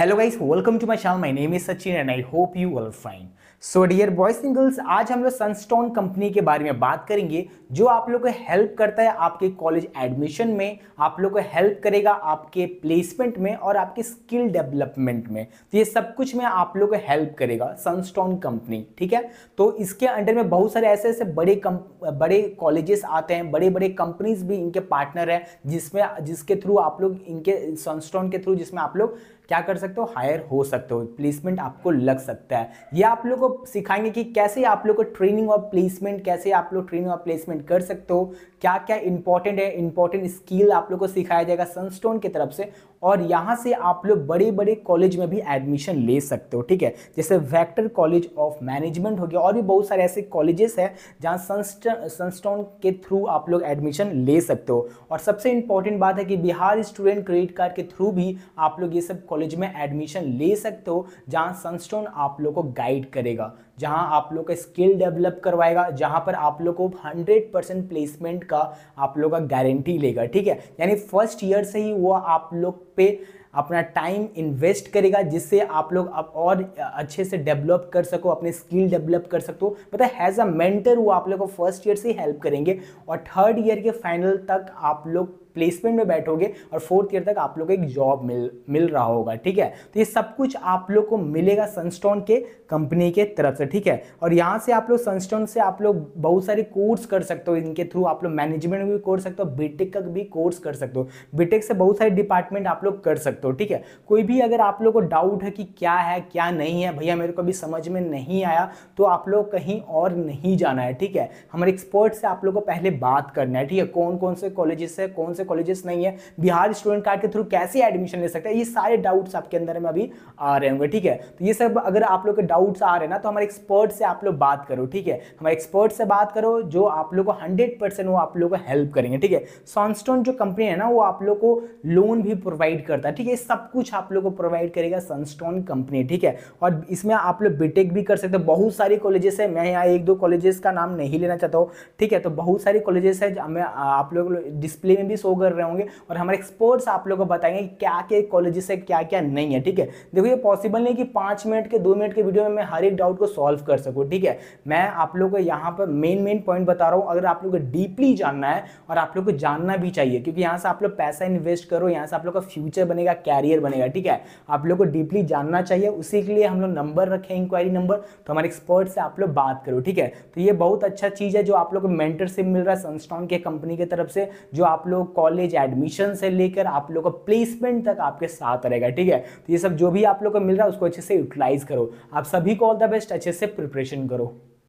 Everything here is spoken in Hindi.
hello guys welcome to my channel my name is Sachin and I hope you all fine so dear boy singles girls आज हम लोग सनस्टोन कंपनी के बारे में बात करेंगे जो आप लोग को हेल्प करता है आपके कॉलेज एडमिशन में आप लोग को हेल्प करेगा आपके प्लेसमेंट में और आपके स्किल डेवलपमेंट में तो ये सब कुछ में आप लोग को हेल्प करेगा सनस्टोन कंपनी ठीक है तो इसके अंडर में बहुत सारे ऐसे ऐसे बड़े कम, बड़े कॉलेजेस आते हैं बड़े बड़े कंपनीज भी इनके पार्टनर हैं जिसमें जिसके थ्रू आप लोग इनके सनस्टोन के थ्रू जिसमें आप लोग क्या कर सकते सकते हो हायर हो सकते हो प्लेसमेंट आपको लग सकता है ये आप लोग को सिखाएंगे कि कैसे आप लोग को ट्रेनिंग और प्लेसमेंट कैसे आप लोग ट्रेनिंग और प्लेसमेंट कर सकते हो क्या क्या इंपॉर्टेंट है इंपॉर्टेंट स्किल आप लोग को सिखाया जाएगा सनस्टोन की तरफ से और यहाँ से आप लोग बड़े बड़े कॉलेज में भी एडमिशन ले सकते हो ठीक है जैसे वैक्टर कॉलेज ऑफ मैनेजमेंट हो गया और भी बहुत सारे ऐसे कॉलेजेस हैं जहाँ सनस्टोन के थ्रू आप लोग एडमिशन ले सकते हो और सबसे इंपॉर्टेंट बात है कि बिहार स्टूडेंट क्रेडिट कार्ड के थ्रू भी आप लोग ये सब कॉलेज में एडमिशन ले सकते हो जहाँ सनस्टोन आप लोग को गाइड करेगा जहाँ आप लोग का स्किल डेवलप करवाएगा जहाँ पर आप लोग को 100 परसेंट प्लेसमेंट का आप लोग का गारंटी लेगा ठीक है यानी फर्स्ट ईयर से ही वो आप लोग पे अपना टाइम इन्वेस्ट करेगा जिससे आप लोग अब और अच्छे से डेवलप कर सको अपने स्किल डेवलप कर सकते हो मतलब हैज़ अ मेंटर वो आप लोग को फर्स्ट ईयर से हेल्प करेंगे और थर्ड ईयर के फाइनल तक आप लोग प्लेसमेंट में बैठोगे और फोर्थ ईयर तक आप लोग को एक जॉब मिल मिल रहा होगा ठीक है तो ये सब कुछ आप लोग को मिलेगा सनस्टोन के कंपनी के तरफ से ठीक है और यहाँ से आप लोग सनस्टोन से आप लोग बहुत सारे कोर्स कर सकते हो इनके थ्रू आप लोग मैनेजमेंट भी कोर्स सकते हो बीटेक का भी कोर्स कर सकते हो बीटेक से बहुत सारे डिपार्टमेंट आप लोग कर सकते हो ठीक है कोई भी अगर आप लोग को डाउट है कि क्या है क्या नहीं है भैया मेरे को अभी समझ में नहीं आया तो आप लोग कहीं और नहीं जाना है ठीक है हमारे एक्सपर्ट से आप लोग को पहले बात करना है ठीक है कौन कौन से कॉलेजेस है कौन से से कॉलेजेस नहीं है बिहार स्टूडेंट कार्ड के थ्रू कैसे एडमिशन ले सकते हैं ये सारे डाउट्स आपके अंदर में अभी आ रहे होंगे ठीक है तो ये सब अगर आप लोग के डाउट्स आ रहे हैं ना तो हमारे एक्सपर्ट से आप लोग बात करो ठीक है हमारे एक्सपर्ट से बात करो जो आप लोग को हंड्रेड वो आप लोग को हेल्प करेंगे ठीक है सनस्टोन जो कंपनी है ना वो आप लोग को लोन भी प्रोवाइड करता है ठीक है सब कुछ आप लोग को प्रोवाइड करेगा सनस्टोन कंपनी ठीक है और इसमें आप लोग बीटेक भी कर सकते हो बहुत सारी कॉलेजेस है मैं यहाँ एक दो कॉलेजेस का नाम नहीं लेना चाहता हूँ ठीक है तो बहुत सारी कॉलेजेस है मैं आप लोग डिस्प्ले में भी शो शो कर रहे होंगे और हमारे एक्सपर्ट्स आप लोगों को बताएंगे क्या क्या कॉलेजेस है क्या क्या नहीं है ठीक है देखो ये पॉसिबल नहीं कि पाँच मिनट के दो मिनट के वीडियो में मैं हर एक डाउट को सॉल्व कर सकूँ ठीक है मैं आप लोग को यहाँ पर मेन मेन पॉइंट बता रहा हूँ अगर आप लोग को डीपली जानना है और आप लोग को जानना भी चाहिए क्योंकि यहाँ से आप लोग पैसा इन्वेस्ट करो यहाँ से आप लोग का फ्यूचर बनेगा कैरियर बनेगा ठीक है आप लोग को डीपली जानना चाहिए उसी के लिए हम लोग नंबर रखें इंक्वायरी नंबर तो हमारे एक्सपर्ट से आप लोग बात करो ठीक है तो ये बहुत अच्छा चीज़ है जो आप लोग को मेंटरशिप मिल रहा है सनस्टॉन के कंपनी की तरफ से जो आप लोग कॉलेज एडमिशन से लेकर आप लोग का प्लेसमेंट तक आपके साथ रहेगा ठीक है तो ये सब जो भी आप लोग को मिल रहा है उसको अच्छे से यूटिलाइज करो आप सभी को ऑल द बेस्ट अच्छे से प्रिपरेशन करो